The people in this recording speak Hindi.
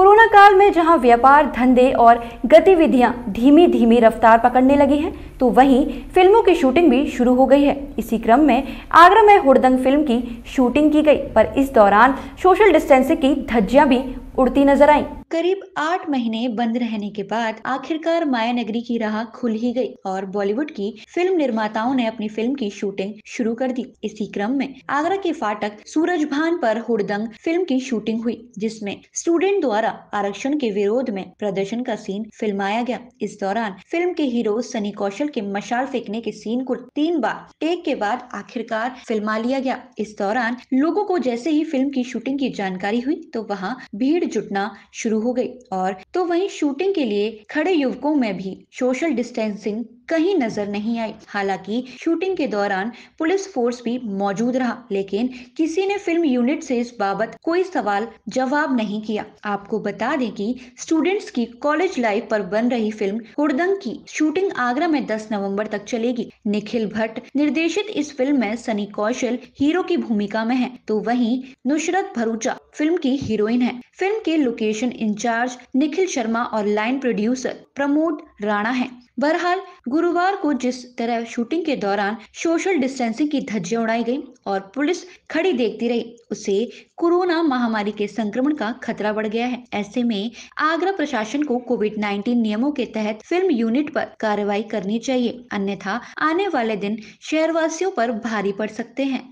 कोरोना काल में जहां व्यापार धंधे और गतिविधियां धीमी धीमी रफ्तार पकड़ने लगी हैं तो वहीं फिल्मों की शूटिंग भी शुरू हो गई है इसी क्रम में आगरा में हुड़दंग फिल्म की शूटिंग की गई पर इस दौरान सोशल डिस्टेंसिंग की धज्जियां भी उड़ती नजर आईं करीब आठ महीने बंद रहने के बाद आखिरकार माया नगरी की राह खुल ही गई और बॉलीवुड की फिल्म निर्माताओं ने अपनी फिल्म की शूटिंग शुरू कर दी इसी क्रम में आगरा के फाटक सूरज भान पर हुड़दंग फिल्म की शूटिंग हुई जिसमें स्टूडेंट द्वारा आरक्षण के विरोध में प्रदर्शन का सीन फिल्माया गया इस दौरान फिल्म के हीरो सनी कौशल के मशाल फेंकने के सीन को तीन बार टेक के बाद आखिरकार फिल्मा लिया गया इस दौरान लोगों को जैसे ही फिल्म की शूटिंग की जानकारी हुई तो वहाँ भीड़ जुटना शुरू शुरू हो गई और तो वहीं शूटिंग के लिए खड़े युवकों में भी सोशल डिस्टेंसिंग कहीं नजर नहीं आई हालांकि शूटिंग के दौरान पुलिस फोर्स भी मौजूद रहा लेकिन किसी ने फिल्म यूनिट से इस बाबत कोई सवाल जवाब नहीं किया आपको बता दें कि स्टूडेंट्स की कॉलेज लाइफ पर बन रही फिल्म हुड़दंग की शूटिंग आगरा में 10 नवंबर तक चलेगी निखिल भट्ट निर्देशित इस फिल्म में सनी कौशल हीरो की भूमिका में है तो वही नुसरत भरूचा फिल्म की हीरोइन है फिल्म के लोकेशन इंचार्ज निखिल शर्मा और लाइन प्रोड्यूसर प्रमोद राणा है बहरहाल गुरुवार को जिस तरह शूटिंग के दौरान सोशल डिस्टेंसिंग की धज्जियां उड़ाई गई और पुलिस खड़ी देखती रही उससे कोरोना महामारी के संक्रमण का खतरा बढ़ गया है ऐसे में आगरा प्रशासन को कोविड 19 नियमों के तहत फिल्म यूनिट पर कार्रवाई करनी चाहिए अन्यथा आने वाले दिन शहरवासियों पर भारी पड़ सकते हैं